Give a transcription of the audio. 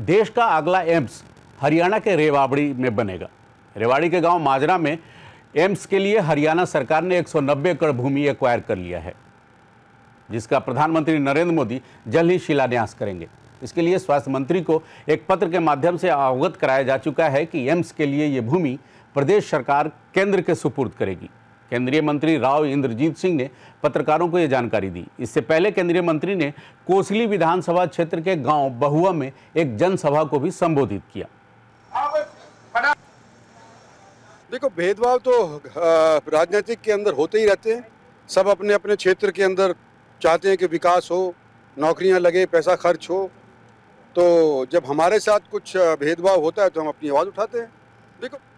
देश का अगला एम्स हरियाणा के रेवाबड़ी में बनेगा रेवाड़ी के गांव माजरा में एम्स के लिए हरियाणा सरकार ने 190 एकड़ भूमि एक्वायर कर लिया है जिसका प्रधानमंत्री नरेंद्र मोदी जल्द ही शिलान्यास करेंगे इसके लिए स्वास्थ्य मंत्री को एक पत्र के माध्यम से अवगत कराया जा चुका है कि एम्स के लिए ये भूमि प्रदेश सरकार केंद्र के सुपुर्द करेगी केंद्रीय मंत्री राव इंद्रजीत सिंह ने पत्रकारों को यह जानकारी दी इससे पहले केंद्रीय मंत्री ने कोसली विधानसभा क्षेत्र के गांव बहुआ में एक जनसभा को भी संबोधित किया देखो भेदभाव तो राजनीतिक के अंदर होते ही रहते हैं सब अपने अपने क्षेत्र के अंदर चाहते हैं कि विकास हो नौकरियां लगे पैसा खर्च हो तो जब हमारे साथ कुछ भेदभाव होता है तो हम अपनी आवाज़ उठाते हैं देखो